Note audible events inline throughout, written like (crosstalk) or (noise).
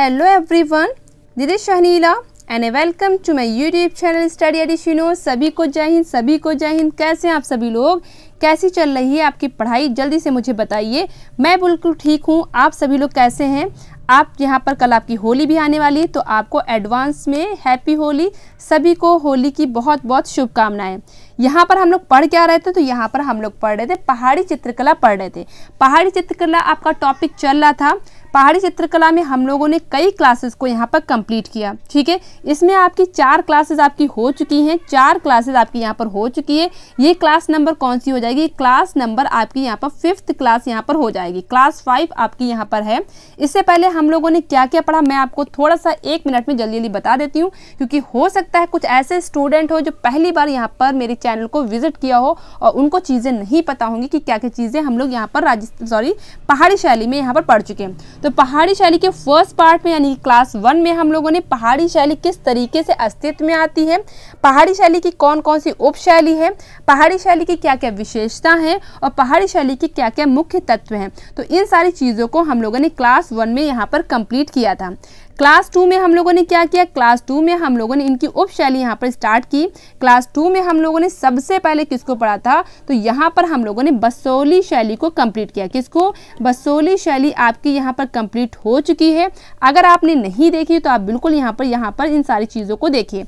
Hello everyone this is Shahnila and welcome to my YouTube channel study एडिशनो सभी को जय हिंद सभी को जय हिंद कैसे हैं आप सभी लोग कैसी चल रही है आपकी पढ़ाई जल्दी से मुझे बताइए मैं बिल्कुल ठीक हूँ आप सभी लोग कैसे हैं आप यहाँ पर कल आपकी होली भी आने वाली है तो आपको एडवांस में हैप्पी होली सभी को होली की बहुत बहुत शुभकामनाएं यहाँ पर हम लोग पढ़ क्या रहे थे तो यहाँ पर हम लोग पढ़ रहे थे पहाड़ी चित्रकला पढ़ रहे थे पहाड़ी चित्रकला आपका टॉपिक चल रहा था पहाड़ी चित्रकला में हम लोगों ने कई क्लासेस को यहाँ पर कंप्लीट किया ठीक है इसमें आपकी चार क्लासेस आपकी हो चुकी हैं चार क्लासेस आपकी यहाँ पर हो चुकी है ये क्लास नंबर कौन सी हो जाएगी क्लास नंबर आपकी यहाँ पर फिफ्थ क्लास यहाँ पर हो जाएगी क्लास फाइव आपकी यहाँ पर है इससे पहले हम लोगों ने क्या क्या पढ़ा मैं आपको थोड़ा सा एक मिनट में जल्दी जल्दी बता देती हूँ क्योंकि हो सकता है कुछ ऐसे स्टूडेंट हो जो पहली बार यहाँ पर मेरे चैनल को विजिट किया हो और उनको चीज़ें नहीं पता होंगी कि क्या क्या चीज़ें हम लोग यहाँ पर राजस्थान सॉरी पहाड़ी शैली में यहाँ पर पढ़ चुके हैं तो पहाड़ी शैली के फर्स्ट पार्ट में यानी क्लास वन में हम लोगों ने पहाड़ी शैली किस तरीके से अस्तित्व में आती है पहाड़ी शैली की कौन कौन सी उपशैली है पहाड़ी शैली की क्या क्या विशेषता है और पहाड़ी शैली की क्या क्या मुख्य तत्व हैं तो इन सारी चीज़ों को हम लोगों ने क्लास वन में यहाँ पर कंप्लीट किया था क्लास टू में हम लोगों ने क्या किया क्लास टू में हम लोगों ने इनकी उप शैली यहाँ पर स्टार्ट की क्लास टू में हम लोगों ने सबसे पहले किसको पढ़ा था तो यहाँ पर हम लोगों ने बसोली शैली को कंप्लीट किया किसको बसोली शैली आपकी यहाँ पर कंप्लीट हो चुकी है अगर आपने नहीं देखी तो आप बिल्कुल यहाँ पर यहाँ पर इन सारी चीज़ों को देखिए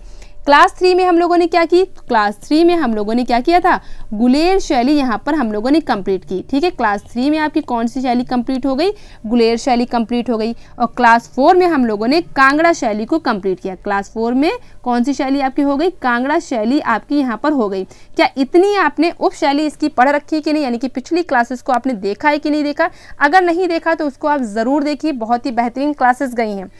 क्लास थ्री में हम लोगों ने क्या की क्लास थ्री में हम लोगों ने क्या किया था गुलेर शैली यहाँ पर हम लोगों ने कंप्लीट की ठीक है क्लास थ्री में आपकी कौन सी शैली कंप्लीट हो गई गुलेर शैली कंप्लीट हो गई और क्लास फोर में हम लोगों ने कांगड़ा शैली को कंप्लीट किया क्लास फोर में कौन सी शैली आपकी हो गई कांगड़ा शैली आपकी यहाँ पर हो गई क्या इतनी आपने उप शैली इसकी पढ़ रखी कि नहीं यानी कि पिछली क्लासेस को आपने देखा है कि नहीं देखा अगर नहीं देखा तो उसको आप ज़रूर देखिए बहुत ही बेहतरीन क्लासेस गई हैं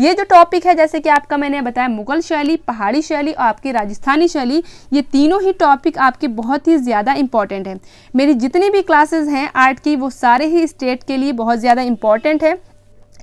ये जो टॉपिक है जैसे कि आपका मैंने बताया मुगल शैली पहाड़ी शैली और आपकी राजस्थानी शैली ये तीनों ही टॉपिक आपके बहुत ही ज़्यादा इंपॉर्टेंट है मेरी जितनी भी क्लासेज हैं आर्ट की वो सारे ही स्टेट के लिए बहुत ज़्यादा इंपॉर्टेंट है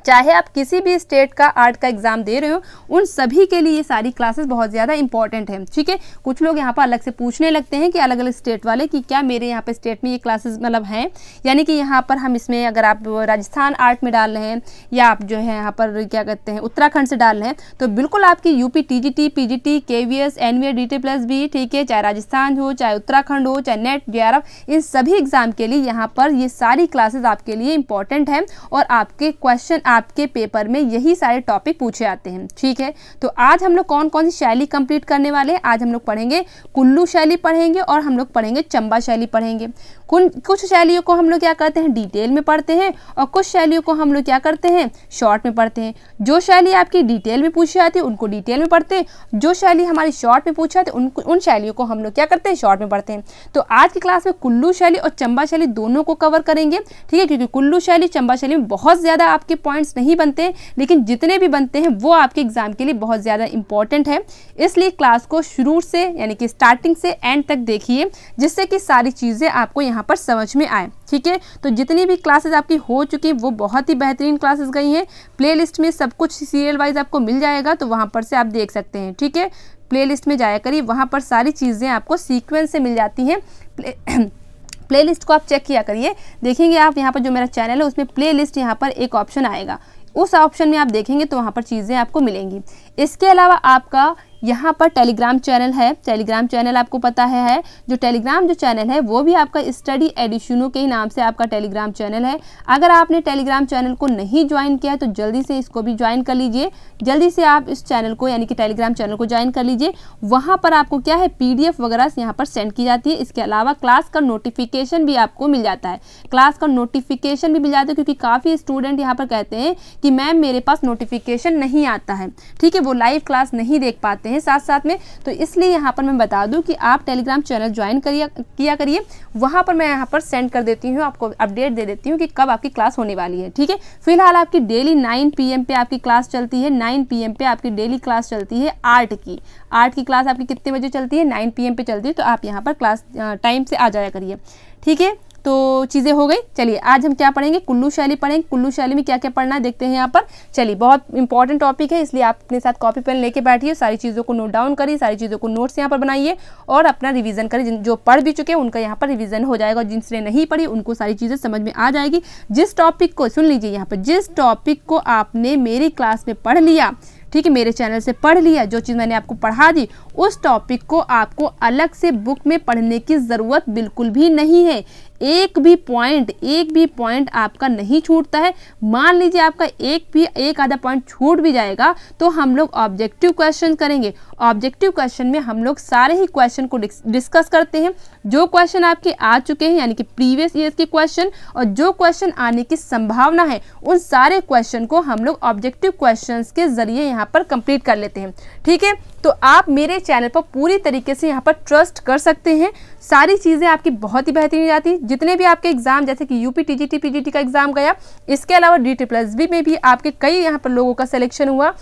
चाहे आप किसी भी स्टेट का आर्ट का एग्ज़ाम दे रहे हो उन सभी के लिए ये सारी क्लासेस बहुत ज़्यादा इंपॉर्टेंट है ठीक है कुछ लोग यहाँ पर अलग से पूछने लगते हैं कि अलग अलग स्टेट वाले कि क्या मेरे यहाँ पर स्टेट में ये क्लासेस मतलब हैं यानी कि यहाँ पर हम इसमें अगर आप राजस्थान आर्ट में डाल रहे हैं या आप जो है यहाँ पर क्या कहते हैं उत्तराखंड से डाल रहे हैं तो बिल्कुल आपकी UP T G T P G T K V S N V A D T plus भी ठीक है चाहे राजस्थान हो चाहे उत्तराखंड हो चाहे नेट जे आर एफ इन सभी एग्ज़ाम के लिए यहाँ पर ये सारी क्लासेज आपके लिए इंपॉर्टेंट हैं और आपके क्वेश्चन आपके पेपर में यही सारे टॉपिक पूछे आते हैं ठीक है तो आज हम लोग कौन कौन सी शैली कंप्लीट करने वाले हैं आज हम लोग पढ़ेंगे कुल्लू शैली पढ़ेंगे और हम लोग पढ़ेंगे चंबा शैली पढ़ेंगे कुछ शैलियों को हम लोग क्या करते हैं डिटेल में पढ़ते हैं और कुछ शैलियों को हम लोग क्या करते हैं शॉर्ट में पढ़ते हैं जो शैली आपकी डिटेल में पूछी जाती है उनको डिटेल में पढ़ते हैं जो शैली हमारी शॉर्ट में पूछी जाती है उन शैलियों को हम लोग क्या करते हैं शॉर्ट में पढ़ते हैं तो आज की क्लास में कुल्लू शैली और चंबा शैली दोनों को कवर करेंगे ठीक है क्योंकि कुल्लू शैली चंबा शैली में बहुत ज़्यादा आपके पॉइंट पॉइंट्स नहीं बनते लेकिन जितने भी बनते हैं वो आपके एग्ज़ाम के लिए बहुत ज़्यादा इंपॉर्टेंट है इसलिए क्लास को शुरू से यानी कि स्टार्टिंग से एंड तक देखिए जिससे कि सारी चीज़ें आपको यहाँ पर समझ में आए ठीक है तो जितनी भी क्लासेज आपकी हो चुकी वो बहुत ही बेहतरीन क्लासेज गई हैं प्ले में सब कुछ सीरियल वाइज आपको मिल जाएगा तो वहाँ पर से आप देख सकते हैं ठीक है प्लेलिस्ट में जाया करिए वहाँ पर सारी चीज़ें आपको सीक्वेंस से मिल जाती हैं (clears throat) प्लेलिस्ट को आप चेक किया करिए देखेंगे आप यहाँ पर जो मेरा चैनल है उसमें प्लेलिस्ट यहाँ पर एक ऑप्शन आएगा उस ऑप्शन में आप देखेंगे तो वहाँ पर चीज़ें आपको मिलेंगी इसके अलावा आपका यहाँ पर टेलीग्राम चैनल है टेलीग्राम चैनल आपको पता है, है जो टेलीग्राम जो चैनल है वो भी आपका स्टडी एडिशनो के ही नाम से आपका टेलीग्राम चैनल है अगर आपने टेलीग्राम चैनल को नहीं ज्वाइन किया है तो जल्दी से इसको भी ज्वाइन कर लीजिए जल्दी से आप इस चैनल को यानी कि टेलीग्राम चैनल को ज्वाइन कर लीजिए वहाँ पर आपको क्या है पी वगैरह यहाँ पर सेंड की जाती है इसके अलावा क्लास का नोटिफिकेशन भी आपको मिल जाता है क्लास का नोटिफिकेशन भी मिल जाता है क्योंकि काफ़ी स्टूडेंट यहाँ पर कहते हैं कि मैम मेरे पास नोटिफिकेशन नहीं आता है ठीक है वो लाइव क्लास नहीं देख पाते करते हैं साथ साथ में तो इसलिए यहाँ पर मैं बता दूँ कि आप टेलीग्राम चैनल ज्वाइन किया करिए वहाँ पर मैं यहाँ पर सेंड कर देती हूँ आपको अपडेट दे देती हूँ कि कब आपकी क्लास होने वाली है ठीक है फिलहाल आपकी डेली नाइन पी पे आपकी क्लास चलती है नाइन पी पे आपकी डेली क्लास चलती है आर्ट की आर्ट की क्लास आपकी कितने बजे चलती है नाइन पी पे चलती है तो आप यहाँ पर क्लास टाइम से आ जाया करिए ठीक है तो चीज़ें हो गई चलिए आज हम क्या पढ़ेंगे कुल्लू शैली पढ़ेंगे कुल्लू शैली में क्या क्या पढ़ना है देखते हैं यहाँ पर चलिए बहुत इंपॉर्टेंट टॉपिक है इसलिए आप अपने साथ कॉपी पेन लेके बैठिए सारी चीज़ों को नोट डाउन करिए सारी चीज़ों को नोट्स यहाँ पर बनाइए और अपना रिविजन करिए जो पढ़ भी चुके हैं उनका यहाँ पर रिविजन हो जाएगा जिनसे नहीं पढ़ी उनको सारी चीज़ें समझ में आ जाएगी जिस टॉपिक को सुन लीजिए यहाँ पर जिस टॉपिक को आपने मेरी क्लास में पढ़ लिया ठीक है मेरे चैनल से पढ़ लिया जो चीज़ मैंने आपको पढ़ा दी उस टॉपिक को आपको अलग से बुक में पढ़ने की ज़रूरत बिल्कुल भी नहीं है एक भी पॉइंट एक भी पॉइंट आपका नहीं छूटता है मान लीजिए आपका एक भी एक आधा पॉइंट छूट भी जाएगा तो हम लोग ऑब्जेक्टिव क्वेश्चन करेंगे ऑब्जेक्टिव क्वेश्चन में हम लोग सारे ही क्वेश्चन को डिस्कस करते हैं जो क्वेश्चन आपके आ चुके हैं यानी कि प्रीवियस ईयर के क्वेश्चन और जो क्वेश्चन आने की संभावना है उन सारे क्वेश्चन को हम लोग ऑब्जेक्टिव क्वेश्चन के जरिए यहाँ पर कंप्लीट कर लेते हैं ठीक है तो आप मेरे चैनल पर पूरी तरीके से यहाँ पर ट्रस्ट कर सकते हैं सारी चीज़ें आपकी बहुत ही बेहतरीन जाती हैं जितने भी आपके एग्ज़ाम जैसे कि यूपी टी जी का एग्ज़ाम गया इसके अलावा डी टी प्लस बी में भी आपके कई यहाँ पर लोगों का सिलेक्शन हुआ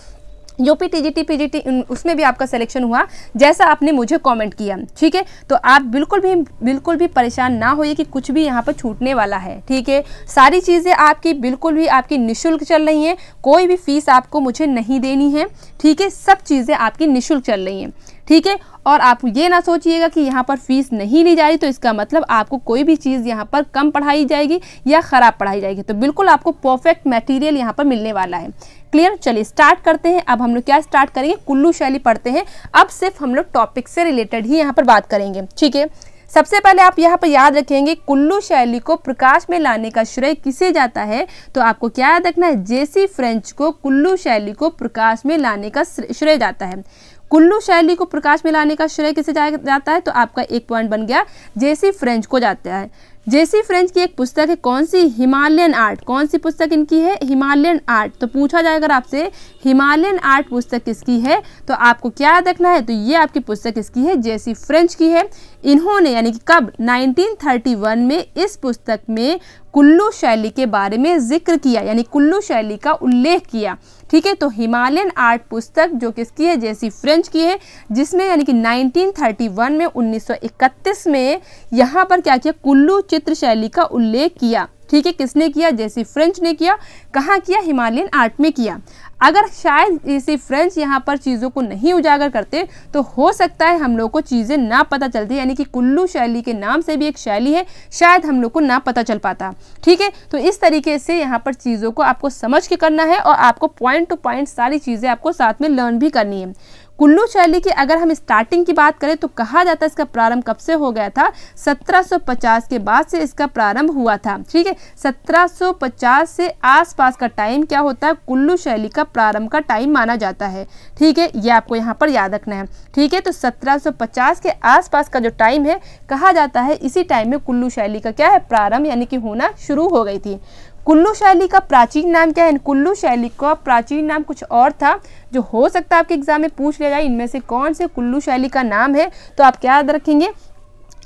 यूपी जी टी उसमें भी आपका सिलेक्शन हुआ जैसा आपने मुझे कमेंट किया ठीक है तो आप बिल्कुल भी बिल्कुल भी परेशान ना होइए कि कुछ भी यहाँ पर छूटने वाला है ठीक है सारी चीज़ें आपकी बिल्कुल भी आपकी निःशुल्क चल रही हैं कोई भी फीस आपको मुझे नहीं देनी है ठीक है सब चीज़ें आपकी निःशुल्क चल रही हैं ठीक है और आप ये ना सोचिएगा कि यहाँ पर फीस नहीं ली जा रही तो इसका मतलब आपको कोई भी चीज़ यहाँ पर कम पढ़ाई जाएगी या ख़राब पढ़ाई जाएगी तो बिल्कुल आपको परफेक्ट मटेरियल यहाँ पर मिलने वाला है क्लियर चलिए स्टार्ट करते हैं अब हम लोग क्या स्टार्ट करेंगे कुल्लू शैली पढ़ते हैं अब सिर्फ हम लोग टॉपिक से रिलेटेड ही यहाँ पर बात करेंगे ठीक है सबसे पहले आप यहाँ पर याद रखेंगे कुल्लू शैली को प्रकाश में लाने का श्रेय किसे जाता है तो आपको क्या याद रखना है जेसी फ्रेंच को कुल्लू शैली को प्रकाश में लाने का श्रेय जाता है कुल्लू शैली को प्रकाश में लाने का श्रेय किसे जाता है तो आपका एक पॉइंट बन गया जेसी फ्रेंच को जाता है जेसी फ्रेंच की एक पुस्तक है कौन सी हिमालयन आर्ट कौन सी पुस्तक इनकी है हिमालयन आर्ट तो पूछा जाए अगर आपसे हिमालयन आर्ट पुस्तक किसकी है तो आपको क्या याद रखना है तो ये आपकी पुस्तक किसकी है जेसी फ्रेंच की है इन्होंने यानी कि कब 1931 में इस पुस्तक में कुल्लू शैली के बारे में जिक्र किया यानी कुल्लू शैली का उल्लेख किया ठीक है तो हिमालयन आर्ट पुस्तक जो किसकी है जैसी फ्रेंच की है जिसमें यानी कि 1931 में 1931 में यहाँ पर क्या किया कुल्लू चित्र शैली का उल्लेख किया ठीक है किसने किया जैसी फ्रेंच ने किया कहाँ किया हिमालयन आर्ट में किया अगर शायद जैसे फ्रेंच यहाँ पर चीज़ों को नहीं उजागर करते तो हो सकता है हम लोग को चीज़ें ना पता चलती यानी कि कुल्लू शैली के नाम से भी एक शैली है शायद हम लोग को ना पता चल पाता ठीक है तो इस तरीके से यहाँ पर चीज़ों को आपको समझ के करना है और आपको पॉइंट टू पॉइंट सारी चीज़ें आपको साथ में लर्न भी करनी है कुल्लू शैली की अगर हम स्टार्टिंग की बात करें तो कहा जाता है इसका प्रारंभ कब से हो गया था 1750 के बाद से इसका प्रारंभ हुआ था ठीक है 1750 से आसपास का टाइम क्या होता है कुल्लू शैली का प्रारंभ का टाइम माना जाता है ठीक है ये आपको यहाँ पर याद रखना है ठीक है तो 1750 के आसपास का जो टाइम है कहा जाता है इसी टाइम में कुल्लू शैली का क्या है प्रारंभ यानी कि होना शुरू हो गई थी कुल्लू शैली का प्राचीन नाम क्या है कुल्लू शैली का प्राचीन नाम कुछ और था जो हो सकता है आपके एग्जाम में पूछ लिया जाए इनमें से कौन से कुल्लू शैली का नाम है तो आप क्या याद रखेंगे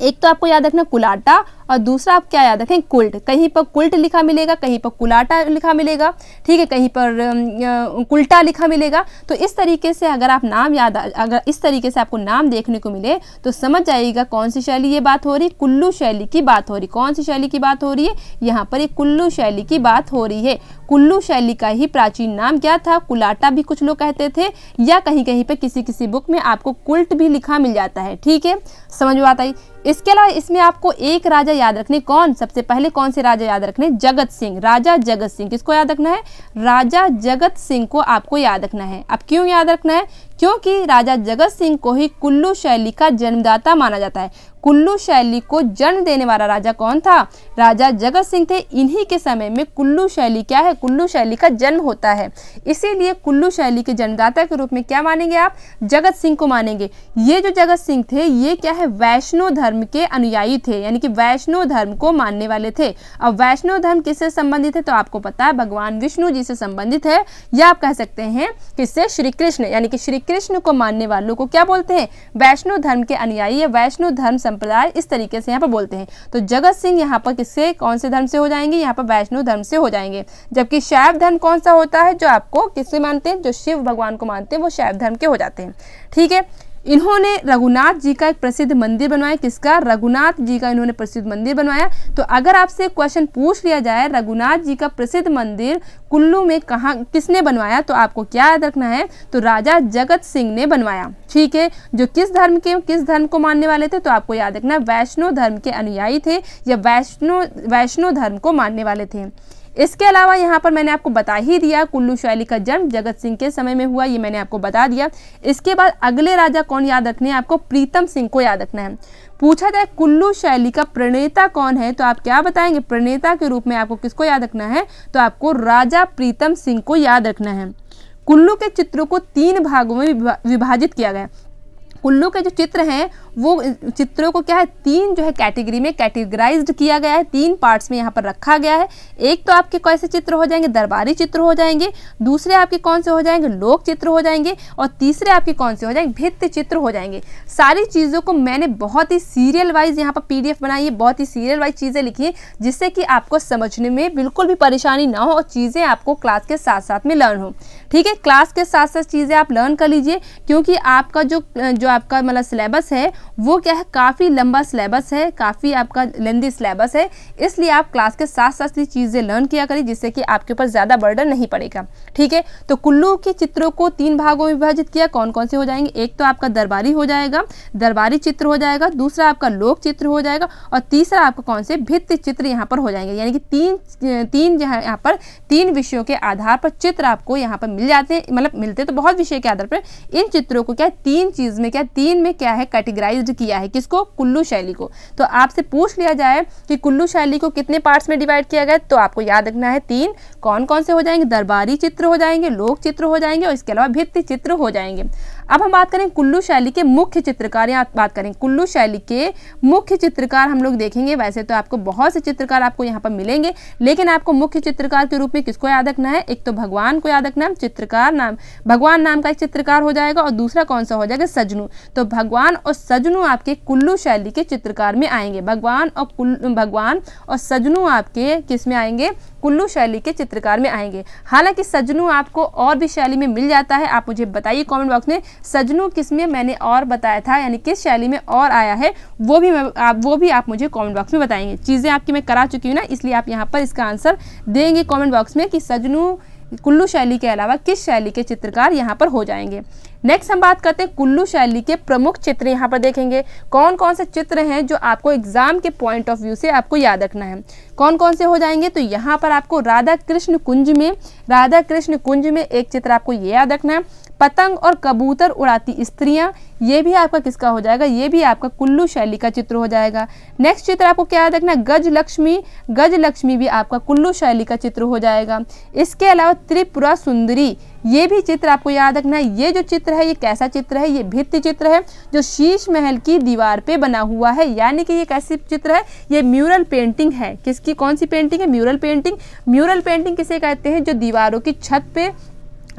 एक तो आपको याद रखना कुलाटा और दूसरा आप क्या याद रखें कुल्ट कहीं पर कुल्ट लिखा मिलेगा कहीं पर कुलाटा लिखा मिलेगा ठीक है कहीं पर कुल्टा लिखा मिलेगा तो इस तरीके से अगर आप नाम याद अगर इस तरीके से आपको नाम देखने को मिले तो समझ जाइएगा कौन सी शैली ये बात हो रही कुल्लू शैली की बात हो रही कौन सी शैली की बात हो रही है यहाँ पर एक कुल्लू शैली की बात हो रही है कुल्लू शैली का ही प्राचीन नाम क्या था कुलाटा भी कुछ लोग कहते थे या कहीं कहीं पर किसी किसी बुक में आपको कुल्ट भी लिखा मिल जाता है ठीक है समझ में आता है इसके अलावा इसमें आपको एक राजा राजा याद रखने कौन सबसे पहले कौन से राजा याद रखने जगत सिंह राजा जगत सिंह किसको याद रखना है राजा जगत सिंह को आपको याद रखना है अब क्यों याद रखना है क्योंकि राजा जगत सिंह को ही कुल्लू शैली का जन्मदाता माना जाता है कुल्लू शैली को जन्म देने वाला राजा कौन था राजा जगत सिंह थे इन्हीं के समय में कुल्लू शैली क्या है कुल्लू शैली का जन्म होता है इसीलिए कुल्लू शैली के जन्मदाता के रूप में क्या मानेंगे आप जगत सिंह को मानेंगे ये जो जगत सिंह थे ये क्या है वैष्णव धर्म के अनुयायी थे यानी कि वैष्णव धर्म को मानने वाले थे अब वैष्णव धर्म किससे संबंधित है तो आपको पता है भगवान विष्णु जी से संबंधित है या आप कह सकते हैं किससे श्री कृष्ण यानी कि श्री कृष्ण को मानने वालों को क्या बोलते हैं वैष्णो धर्म के अनुयायी या वैष्णो धर्म संप्रदाय इस तरीके से यहाँ पर बोलते हैं तो जगत सिंह यहाँ पर किससे कौन से धर्म से हो जाएंगे यहाँ पर वैष्णो धर्म से हो जाएंगे जबकि शैव धर्म कौन सा होता है जो आपको किससे मानते हैं जो शिव भगवान को मानते हैं वो शैव धर्म के हो जाते हैं ठीक है इन्होंने रघुनाथ जी का एक प्रसिद्ध मंदिर बनवाया किसका रघुनाथ जी का इन्होंने प्रसिद्ध मंदिर बनवाया तो अगर आपसे क्वेश्चन पूछ लिया जाए रघुनाथ जी का प्रसिद्ध मंदिर कुल्लू में कहाँ किसने बनवाया तो आपको क्या याद रखना है तो राजा जगत सिंह ने बनवाया ठीक है जो किस धर्म के किस धर्म को मानने वाले थे तो आपको याद रखना वैष्णव धर्म के अनुयायी थे या वैष्णो वैष्णो धर्म को मानने वाले थे इसके अलावा यहाँ पर मैंने आपको बता ही दिया कुल्लू शैली का जन्म जगत सिंह के समय में हुआ ये मैंने आपको बता दिया इसके बाद अगले राजा कौन याद रखने हैं आपको प्रीतम सिंह को याद रखना है पूछा जाए कुल्लू शैली का प्रणेता कौन है तो आप क्या बताएंगे प्रणेता के रूप में आपको किसको याद रखना है तो आपको राजा प्रीतम सिंह को याद रखना है कुल्लू के चित्रों को तीन भागों में विभाजित किया गया कुल्लू के जो चित्र हैं वो चित्रों को क्या है तीन जो है कैटेगरी में कैटेगराइज किया गया है तीन पार्ट्स में यहाँ पर रखा गया है एक तो आपके कैसे चित्र हो जाएंगे दरबारी चित्र हो जाएंगे दूसरे आपके कौन से हो जाएंगे लोक चित्र हो जाएंगे और तीसरे आपके कौन से हो जाएंगे भित्त चित्र हो जाएंगे सारी चीज़ों को मैंने बहुत ही सीरियल वाइज यहाँ पर पी बनाई है बहुत ही सीरियल वाइज चीज़ें लिखी हैं जिससे कि आपको समझने में बिल्कुल भी परेशानी ना हो और चीज़ें आपको क्लास के साथ साथ में लर्न हो ठीक है क्लास के साथ साथ चीज़ें आप लर्न कर लीजिए क्योंकि आपका जो जो आपका मतलब सिलेबस है वो क्या है काफ़ी लंबा सिलेबस है काफ़ी आपका लेंदी सिलेबस है इसलिए आप क्लास के साथ साथ ये चीज़ें लर्न किया करें जिससे कि आपके ऊपर ज़्यादा बर्डन नहीं पड़ेगा ठीक है तो कुल्लू के चित्रों को तीन भागों में विभाजित किया कौन कौन से हो जाएंगे एक तो आपका दरबारी हो जाएगा दरबारी चित्र हो जाएगा दूसरा आपका लोक चित्र हो जाएगा और तीसरा आपका कौन से भित्त चित्र यहाँ पर हो जाएंगे यानी कि तीन तीन जहाँ यहाँ पर तीन विषयों के आधार पर चित्र आपको यहाँ पर मिल जाते हैं मतलब मिलते तो बहुत विषय के आधार पर इन चित्रों को क्या तीन चीज़ में क्या तीन में क्या है कैटेगराइज डिवाइड किया है किसको कुल्लू शैली को तो आपसे पूछ लिया जाए कि कुल्लू शैली को कितने पार्ट्स में डिवाइड किया गया तो आपको याद रखना है तीन कौन कौन से हो जाएंगे दरबारी चित्र हो जाएंगे लोक चित्र हो जाएंगे और इसके अलावा भित्ति चित्र हो जाएंगे अब हम बात करें कुल्लू शैली के मुख्य चित्रकार या बात करें कुल्लू शैली के मुख्य चित्रकार हम लोग देखेंगे वैसे तो आपको बहुत से चित्रकार आपको यहाँ पर मिलेंगे लेकिन आपको मुख्य चित्रकार के रूप में किसको याद रखना है एक तो भगवान को याद रखना है चित्रकार नाम भगवान नाम का एक चित्रकार हो जाएगा और दूसरा कौन सा हो जाएगा सजनू तो भगवान और सजनू आपके कुल्लू शैली के चित्रकार में आएंगे भगवान और भगवान और सजनू आपके किस में आएंगे कुल्लू शैली के चित्रकार में आएंगे हालांकि सजनू आपको और भी शैली में मिल जाता है आप मुझे बताइए कमेंट बॉक्स में सजनू किस में मैंने और बताया था यानी किस शैली में और आया है वो भी मैं आप वो भी आप मुझे कमेंट बॉक्स में बताएंगे चीज़ें आपकी मैं करा चुकी हूँ ना इसलिए आप यहाँ पर इसका आंसर देंगे कमेंट बॉक्स में कि सजनू कुल्लू शैली के अलावा किस शैली के चित्रकार यहाँ पर हो जाएंगे नेक्स्ट हम बात करते हैं कुल्लू शैली के प्रमुख चित्र यहाँ पर देखेंगे कौन कौन से चित्र हैं जो आपको एग्जाम के पॉइंट ऑफ व्यू से आपको याद रखना है कौन कौन से हो जाएंगे तो यहाँ पर आपको राधा कृष्ण कुंज में राधा कृष्ण कुंज में एक चित्र आपको ये याद रखना है पतंग और कबूतर उड़ाती स्त्रियां ये भी आपका किसका हो जाएगा ये भी आपका कुल्लू शैली का चित्र हो जाएगा नेक्स्ट चित्र आपको क्या याद रखना गज लक्ष्मी गज लक्ष्मी भी आपका कुल्लू शैली का चित्र हो जाएगा इसके अलावा त्रिपुरा सुंदरी ये भी चित्र आपको याद रखना है ये जो चित्र है ये कैसा चित्र है ये भित्ति चित्र है जो शीश महल की दीवार पे बना हुआ है यानी कि ये कैसी चित्र है ये म्यूरल पेंटिंग है किसकी कौन सी पेंटिंग है म्यूरल पेंटिंग म्यूरल पेंटिंग किसे कहते हैं जो दीवारों की छत पे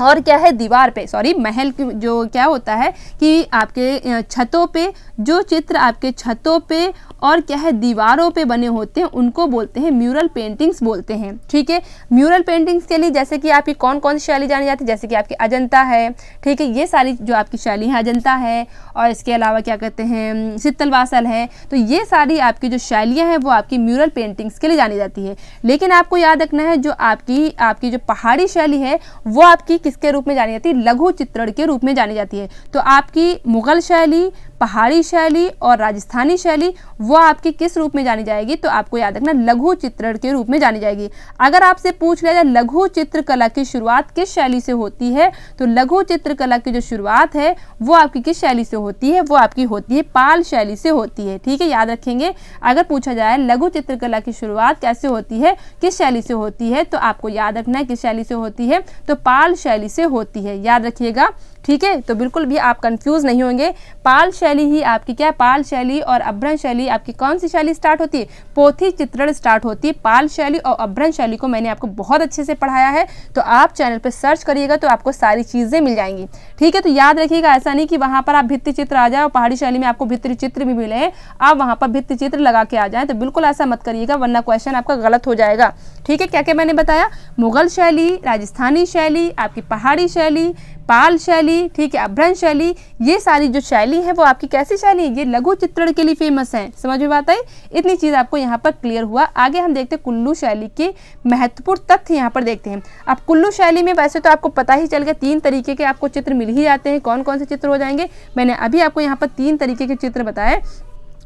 और क्या है दीवार पे सॉरी महल जो क्या होता है कि आपके छतों पे जो चित्र आपके छतों पे और क्या है दीवारों पे बने होते हैं उनको बोलते हैं म्यूरल पेंटिंग्स बोलते हैं ठीक है म्यूरल पेंटिंग्स के लिए जैसे कि आपकी कौन कौन सी शैली जानी जाती है जैसे कि आपकी अजंता है ठीक है ये सारी जो आपकी शैली है अजंता है और इसके अलावा क्या कहते हैं शीतलवासल है तो ये सारी आपकी जो शैलियाँ हैं वो आपकी म्यूरल पेंटिंग्स के लिए जानी जाती है लेकिन आपको याद रखना है जो आपकी आपकी जो पहाड़ी शैली है वो आपकी किसके रूप में जानी जाती है लघु चित्रण के रूप में जानी जाती है तो आपकी मुगल शैली पहाड़ी शैली और राजस्थानी शैली वह आपकी किस रूप में जानी जाएगी तो आपको याद रखना लघु चित्रण के रूप में जानी जाएगी अगर आपसे पूछ लिया जाए लघु चित्रकला की शुरुआत किस शैली से होती है तो लघु चित्रकला की जो शुरुआत है वो आपकी किस शैली से होती है वो आपकी होती है पाल शैली से होती है ठीक है याद रखेंगे अगर पूछा जाए लघु चित्रकला की शुरुआत कैसे होती है किस शैली से होती है तो आपको याद रखना है किस शैली से होती है तो पाल शैली से होती है याद रखिएगा ठीक है तो बिल्कुल भी आप कंफ्यूज नहीं होंगे पाल शैली ही आपकी क्या पाल शैली और अभ्रन शैली आपकी कौन सी शैली स्टार्ट होती है पोथी चित्रण स्टार्ट होती है पाल शैली और अभ्रंश शैली को मैंने आपको बहुत अच्छे से पढ़ाया है तो आप चैनल पर सर्च करिएगा तो आपको सारी चीज़ें मिल जाएंगी ठीक है तो याद रखिएगा ऐसा नहीं कि वहाँ पर आप भित्ति चित्र आ जाए और पहाड़ी शैली में आपको भित्ति चित्र भी मिले हैं आप वहाँ पर भित्ति चित्र लगा के आ जाए तो बिल्कुल ऐसा मत करिएगा वरना क्वेश्चन आपका गलत हो जाएगा ठीक है क्या क्या मैंने बताया मुगल शैली राजस्थानी शैली आपकी पहाड़ी शैली पाल शैली ठीक है अभ्रंश शैली ये सारी जो शैली है वो आपकी कैसी शैली है ये लघु चित्रण के लिए फेमस है समझ में बात आई इतनी चीज़ आपको यहाँ पर क्लियर हुआ आगे हम देखते हैं कुल्लू शैली के महत्वपूर्ण तथ्य यहाँ पर देखते हैं अब कुल्लू शैली में वैसे तो आपको पता ही चल गया तीन तरीके के आपको चित्र मिल ही जाते हैं कौन कौन से चित्र हो जाएंगे मैंने अभी आपको यहाँ पर तीन तरीके के चित्र बताए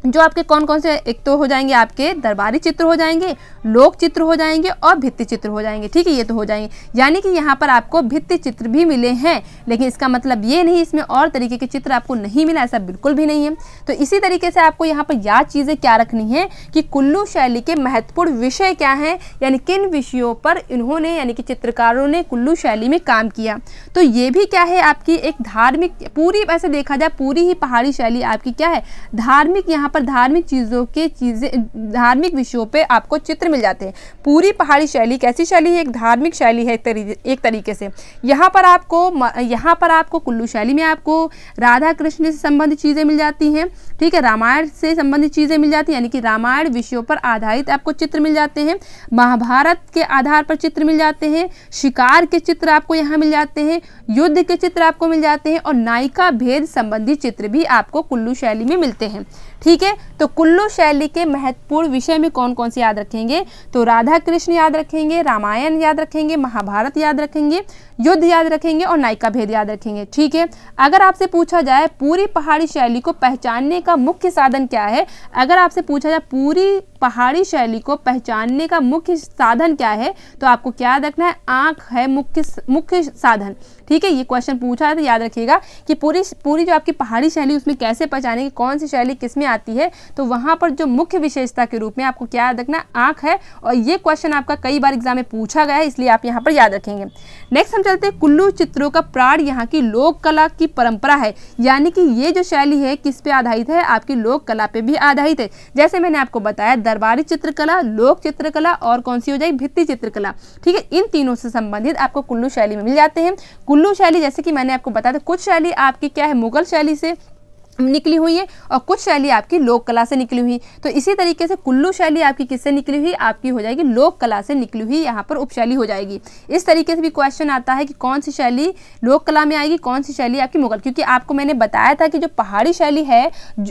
जो आपके कौन कौन से एक तो हो जाएंगे आपके दरबारी चित्र हो जाएंगे लोक चित्र हो जाएंगे और भित्ति चित्र हो जाएंगे ठीक है ये तो हो जाएंगे यानी कि यहाँ पर आपको भित्ति चित्र भी मिले हैं लेकिन इसका मतलब ये नहीं इसमें और तरीके के चित्र आपको नहीं मिला ऐसा बिल्कुल भी नहीं है तो इसी तरीके से आपको यहाँ पर याद चीज़ें क्या रखनी है कि कुल्लू शैली के महत्वपूर्ण विषय क्या हैं यानी किन विषयों पर इन्होंने यानी कि चित्रकारों ने कुल्लू शैली में काम किया तो ये भी क्या है आपकी एक धार्मिक पूरी ऐसे देखा जाए पूरी ही पहाड़ी शैली आपकी क्या है धार्मिक यहाँ यहाँ पर धार्मिक चीज़ों के चीज़ें धार्मिक विषयों पर आपको चित्र मिल जाते हैं पूरी पहाड़ी शैली कैसी शैली है एक धार्मिक शैली है एक, तरीके एक तरीके से यहाँ पर आपको यहाँ पर आपको कुल्लू शैली में आपको राधा कृष्ण से संबंधित चीज़ें मिल जाती हैं ठीक है रामायण से संबंधित चीज़ें मिल जाती हैं यानी कि रामायण विषयों पर आधारित आपको चित्र मिल जाते हैं महाभारत के आधार पर चित्र मिल जाते हैं शिकार के चित्र आपको यहाँ मिल जाते हैं युद्ध के चित्र आपको मिल जाते हैं और नायिका भेद संबंधी चित्र भी आपको कुल्लू शैली में मिलते हैं ठीक है तो कुल्लू शैली के महत्वपूर्ण विषय में कौन कौन से याद रखेंगे तो राधा कृष्ण याद रखेंगे रामायण याद रखेंगे महाभारत याद रखेंगे युद्ध याद रखेंगे और नायिका भेद याद रखेंगे ठीक है अगर आपसे पूछा जाए पूरी पहाड़ी शैली को पहचानने का मुख्य साधन क्या है अगर आपसे पूछा जाए पूरी पहाड़ी शैली को पहचानने का मुख्य साधन क्या है तो आपको क्या याद रखना है आँख है मुख्य मुख्य साधन ठीक है ये क्वेश्चन पूछा है तो याद रखिएगा कि पूरी पूरी जो आपकी पहाड़ी शैली उसमें कैसे पहचाने की कौन सी शैली किस में आती है तो वहाँ पर जो मुख्य विशेषता के रूप में आपको क्या याद रखना आँख है और ये क्वेश्चन आपका कई बार एग्जाम में पूछा गया है इसलिए आप यहाँ पर याद रखेंगे नेक्स्ट हम चलते हैं कुल्लू चित्रों का प्राण यहाँ की लोक कला की परंपरा है यानी कि ये जो शैली है किस पे आधारित है आपकी लोक कला पे भी आधारित है जैसे मैंने आपको बताया दरबारी चित्रकला लोक चित्रकला और कौन सी हो जाएगी भित्ति चित्रकला ठीक है इन तीनों से संबंधित आपको कुल्लू शैली में मिल जाते हैं कुल्लू शैली जैसे कि मैंने आपको बताया था कुछ शैली आपकी क्या है मुगल शैली से निकली हुई है और कुछ शैली आपकी लोक कला से निकली हुई तो इसी तरीके से कुल्लू शैली आपकी किससे निकली हुई आपकी हो जाएगी लोक कला से निकली हुई यहाँ पर उपशैली हो जाएगी इस तरीके से भी क्वेश्चन आता है कि कौन सी शैली लोक कला में आएगी कौन सी शैली आपकी मुगल क्योंकि आपको मैंने बताया था कि जो पहाड़ी शैली है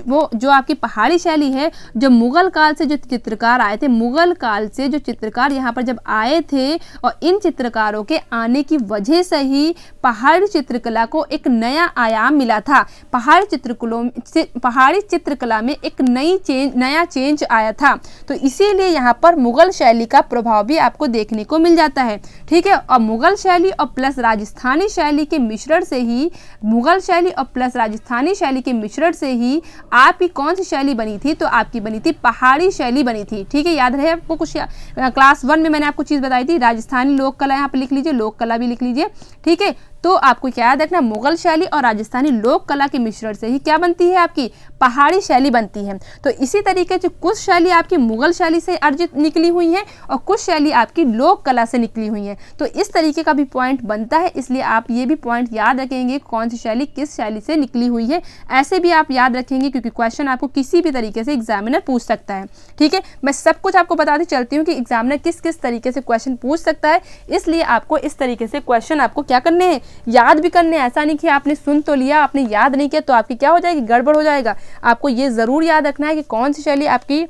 वो जो आपकी पहाड़ी शैली है जो मुगल काल से जो चित्रकार आए थे मुगल काल से जो चित्रकार यहाँ पर जब आए थे और इन चित्रकारों के आने की वजह से ही पहाड़ी चित्रकला को एक नया आयाम मिला था पहाड़ी चित्रकुलों पहाड़ों पहाड़ी चित्रकला में एक नई चेंज नया चेंज आया था तो इसीलिए यहाँ पर मुगल शैली का प्रभाव भी आपको देखने को मिल जाता है ठीक है और मुगल शैली और प्लस राजस्थानी शैली के मिश्रण से ही मुगल शैली और प्लस राजस्थानी शैली के मिश्रण से ही आपकी कौन सी शैली बनी थी तो आपकी बनी थी पहाड़ी शैली बनी थी ठीक है याद रहे आपको कुछ क्लास वन में मैंने आपको चीज़ बताई थी राजस्थानी लोक कला यहाँ पर लिख लीजिए लोक कला भी लिख लीजिए ठीक है तो आपको क्या याद रखना मुगल शैली और राजस्थानी लोक कला के मिश्रण से ही क्या बनती है आपकी पहाड़ी शैली बनती है तो इसी तरीके से कुछ शैली आपकी मुगल शैली से अर्जित निकली हुई है और कुछ शैली आपकी लोक कला से निकली हुई है तो इस तरीके का भी पॉइंट बनता है इसलिए आप ये भी पॉइंट याद रखेंगे कौन सी शैली किस शैली से निकली हुई है ऐसे भी आप याद रखेंगे क्योंकि क्वेश्चन आपको किसी भी तरीके से एग्जामिनर पूछ सकता है ठीक है मैं सब कुछ आपको बताती चलती हूँ कि एग्जामिनर किस किस तरीके से क्वेश्चन पूछ सकता है इसलिए आपको इस तरीके से क्वेश्चन आपको क्या करने हैं याद भी करने ऐसा नहीं कि आपने सुन तो लिया आपने याद नहीं किया तो आपकी क्या हो जाएगी गड़बड़ हो जाएगा आपको ये ज़रूर याद रखना है कि कौन सी शैली आपकी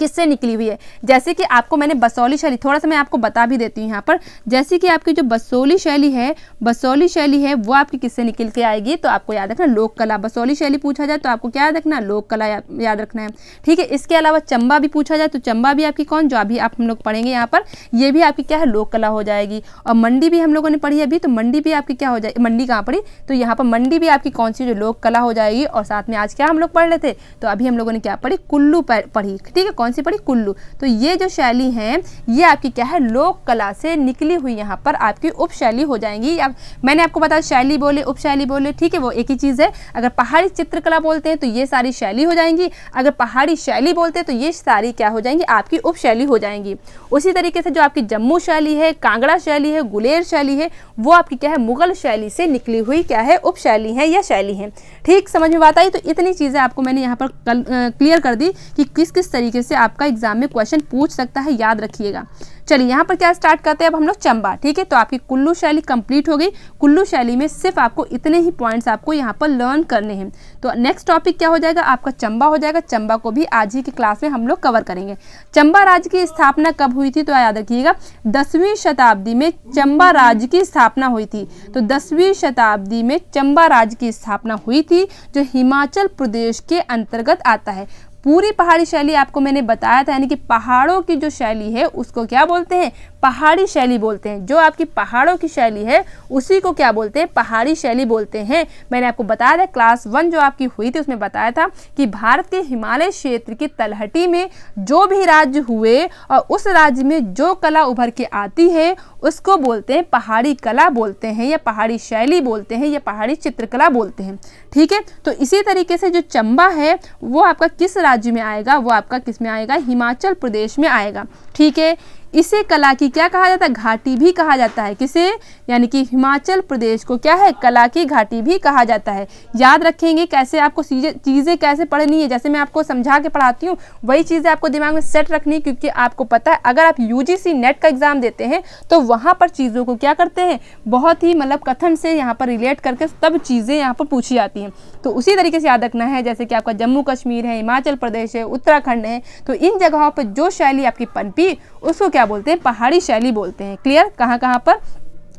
किससे निकली हुई है जैसे कि आपको मैंने बसौली शैली थोड़ा सा मैं आपको बता भी देती हूँ यहाँ पर जैसे कि आपकी जो बसौली शैली है बसौली शैली है वो आपकी किससे निकल के आएगी तो आपको याद रखना लोक कला बसौली शैली पूछा जाए तो आपको क्या याद रखना लोक कला या, याद रखना है ठीक है इसके अलावा चंबा भी पूछा जाए तो चंबा भी आपकी कौन जो अभी आप हम लोग पढ़ेंगे यहाँ पर यह भी आपकी क्या है लोक कला हो जाएगी और मंडी भी हम लोगों ने पढ़ी अभी तो मंडी भी आपकी क्या हो जाएगी मंडी कहाँ पढ़ी तो यहाँ पर मंडी भी आपकी कौन सी जो लोक कला हो जाएगी और साथ में आज क्या हम लोग पढ़ रहे थे तो अभी हम लोगों ने क्या पढ़ी कुल्लू पढ़ी ठीक है कौन सी पड़ी कुल्लू तो ये जो शैली है ये आपकी क्या है लोक कला से निकली हुई यहाँ पर आपकी उपशैली हो जाएंगी आप मैंने आपको बताया शैली बोले उपशैली बोले ठीक है वो एक ही चीज़ है अगर पहाड़ी चित्रकला बोलते हैं तो ये सारी शैली हो जाएंगी अगर पहाड़ी शैली बोलते हैं तो ये सारी क्या हो जाएंगी आपकी उपशैली हो जाएंगी उसी तरीके से जो आपकी जम्मू शैली है कांगड़ा शैली है गुलेर शैली है वो आपकी क्या है मुगल शैली से निकली हुई क्या है उपशैली है या शैली है ठीक समझ में बात आई तो इतनी चीज़ें आपको मैंने यहाँ पर क्लियर कर दी कि किस किस तरीके से से आपका एग्जाम में क्वेश्चन पूछ सकता है याद रखिएगा चलिए यहाँ पर क्या स्टार्ट करते हैं अब हम लोग चंबा ठीक है तो आपकी कुल्लू शैली कंप्लीट हो गई कुल्लू शैली में सिर्फ आपको इतने ही पॉइंट्स आपको यहाँ पर लर्न करने हैं तो नेक्स्ट टॉपिक क्या हो जाएगा आपका चंबा हो जाएगा चंबा को भी आज ही की क्लास में हम लोग कवर करेंगे चंबा राज्य की स्थापना कब हुई थी तो याद रखिएगा दसवीं शताब्दी में चंबा राज्य की स्थापना हुई थी तो दसवीं शताब्दी में चंबा राज्य की स्थापना हुई थी जो हिमाचल प्रदेश के अंतर्गत आता है पूरी पहाड़ी शैली आपको मैंने बताया था यानी कि पहाड़ों की जो शैली है उसको क्या बोलते हैं पहाड़ी शैली बोलते हैं जो आपकी पहाड़ों की शैली है उसी को क्या बोलते हैं पहाड़ी शैली बोलते हैं मैंने आपको बताया था क्लास वन जो आपकी हुई थी उसमें बताया था कि भारत के हिमालय क्षेत्र की तलहटी में जो भी राज्य हुए और उस राज्य में जो कला उभर के आती है उसको बोलते हैं पहाड़ी कला बोलते हैं या पहाड़ी शैली बोलते हैं या पहाड़ी चित्रकला बोलते हैं ठीक है तो इसी तरीके से जो चंबा है वो आपका किस राज्य में आएगा वो आपका किस में आएगा हिमाचल प्रदेश में आएगा ठीक है इसे कला की क्या कहा जाता है घाटी भी कहा जाता है किसे यानी कि हिमाचल प्रदेश को क्या है कला की घाटी भी कहा जाता है याद रखेंगे कैसे आपको चीज़ें कैसे पढ़नी है जैसे मैं आपको समझा के पढ़ाती हूँ वही चीज़ें आपको दिमाग में सेट रखनी है क्योंकि आपको पता है अगर आप यू नेट का एग्ज़ाम देते हैं तो वहाँ पर चीज़ों को क्या करते हैं बहुत ही मतलब कथन से यहाँ पर रिलेट करके सब चीज़ें यहाँ पर पूछी जाती हैं तो उसी तरीके से याद रखना है जैसे कि आपका जम्मू कश्मीर है हिमाचल प्रदेश है उत्तराखंड है तो इन जगहों पर जो शैली आपकी पनपी थी उसको क्या बोलते हैं पहाड़ी शैली बोलते हैं क्लियर कहाँ कहाँ पर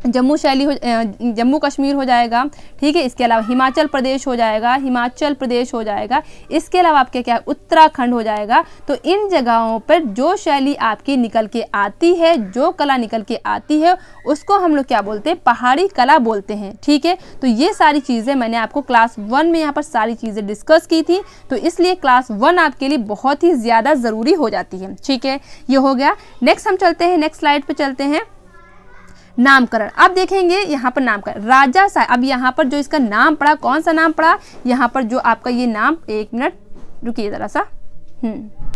जम्मू शैली हो जम्मू कश्मीर हो जाएगा ठीक है इसके अलावा हिमाचल प्रदेश हो जाएगा हिमाचल प्रदेश हो जाएगा इसके अलावा आपके क्या उत्तराखंड हो जाएगा तो इन जगहों पर जो शैली आपकी निकल के आती है जो कला निकल के आती है उसको हम लोग क्या बोलते हैं पहाड़ी कला बोलते हैं ठीक है तो ये सारी चीज़ें मैंने आपको क्लास वन में यहाँ पर सारी चीज़ें डिस्कस की थी तो इसलिए क्लास वन आपके लिए बहुत ही ज़्यादा ज़रूरी हो जाती है ठीक है ये हो गया नेक्स्ट हम चलते हैं नेक्स्ट स्लाइड पर चलते हैं नामकरण अब देखेंगे यहाँ पर नामकरण राजा साहब अब यहाँ पर जो इसका नाम पड़ा कौन सा नाम पड़ा यहाँ पर जो आपका ये नाम एक मिनट रुकिए ज़रा सा हम्म।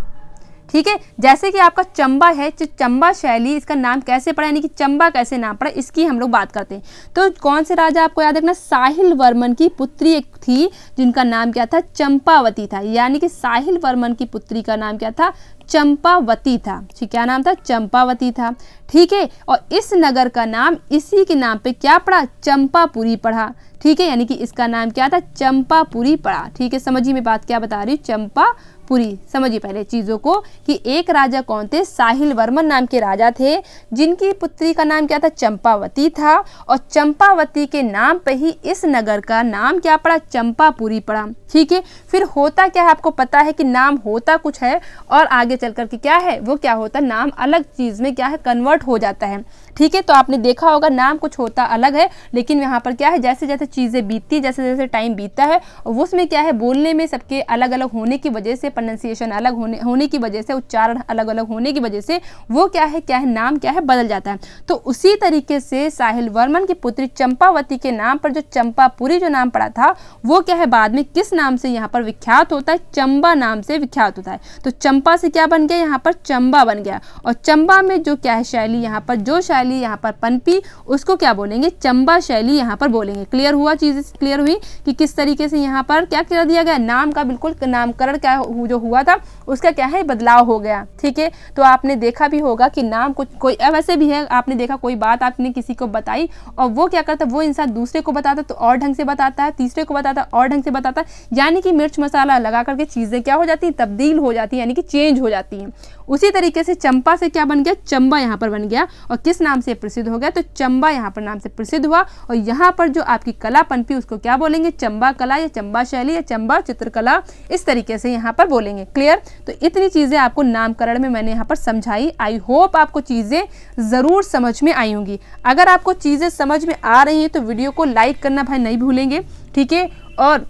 ठीक है जैसे कि आपका चंबा है जो चंबा शैली इसका नाम कैसे पड़ा यानी कि चंबा कैसे नाम पड़ा इसकी हम लोग बात करते हैं तो कौन से राजा आपको याद रखना साहिल वर्मन की पुत्री एक थी जिनका नाम क्या था चंपावती था यानी कि साहिल वर्मन की पुत्री का नाम क्या था चंपावती था ठीक क्या नाम था चंपावती था ठीक है और इस नगर का नाम इसी के नाम पे क्या पड़ा चंपापुरी पड़ा ठीक है यानी कि इसका नाम क्या था चंपापुरी पड़ा ठीक है समझिए मैं बात क्या बता रही हूँ चंपा पूरी समझिए पहले चीज़ों को कि एक राजा कौन थे साहिल वर्मन नाम के राजा थे जिनकी पुत्री का नाम क्या था चंपावती था और चंपावती के नाम पर ही इस नगर का नाम क्या पड़ा चंपापुरी पड़ा ठीक है फिर होता क्या है आपको पता है कि नाम होता कुछ है और आगे चल करके क्या है वो क्या होता है नाम अलग चीज़ में क्या है कन्वर्ट हो जाता है ठीक है तो आपने देखा होगा नाम कुछ होता अलग है लेकिन यहाँ पर क्या है जैसे जैसे चीज़ें बीतती है जैसे जैसे टाइम बीतता है उसमें क्या है बोलने में सबके अलग अलग होने की वजह से प्रनंसिएशन अलग होने होने की वजह से उच्चारण अलग अलग होने की वजह से वो क्या है क्या है नाम क्या है बदल जाता है तो उसी तरीके से साहिल वर्मन की पुत्री चंपावती के नाम पर जो चंपापुरी जो नाम पड़ा था वो क्या है बाद में किस नाम से यहाँ पर विख्यात होता है चंबा नाम से विख्यात होता है तो चंपा से क्या बन गया यहाँ पर चंबा बन गया और चंबा में जो क्या है शैली यहाँ पर जो शैली शैली यहाँ पर पनपी उसको क्या बोलेंगे चंबा शैली यहाँ पर बोलेंगे क्लियर हुआ चीज़ क्लियर हुई कि किस तरीके से यहाँ पर क्या कर दिया गया नाम का बिल्कुल नामकरण क्या जो हुआ था उसका क्या है बदलाव हो गया ठीक है तो आपने देखा भी होगा कि नाम कुछ कोई वैसे भी है आपने देखा कोई बात आपने किसी को बताई और वो क्या करता वो इंसान दूसरे को बताता तो और ढंग से बताता है तीसरे को बताता और ढंग से बताता यानी कि मिर्च मसाला लगा करके चीज़ें क्या हो जाती हैं तब्दील हो जाती है यानी कि चेंज हो जाती हैं उसी तरीके से चंपा से क्या बन गया चंबा यहाँ पर बन गया और किस नाम नाम से प्रसिद्ध हो गया तो चंबा यहाँ पर नाम से प्रसिद्ध हुआ और यहाँ पर जो आपकी कला पनपी उसको क्या बोलेंगे चंबा कला या चंबा शैली या चंबा चित्रकला इस तरीके से यहाँ पर बोलेंगे क्लियर तो इतनी चीज़ें आपको नामकरण में मैंने यहाँ पर समझाई आई होप आपको चीज़ें ज़रूर समझ में आई होंगी अगर आपको चीज़ें समझ में आ रही हैं तो वीडियो को लाइक करना भाई नहीं भूलेंगे ठीक है और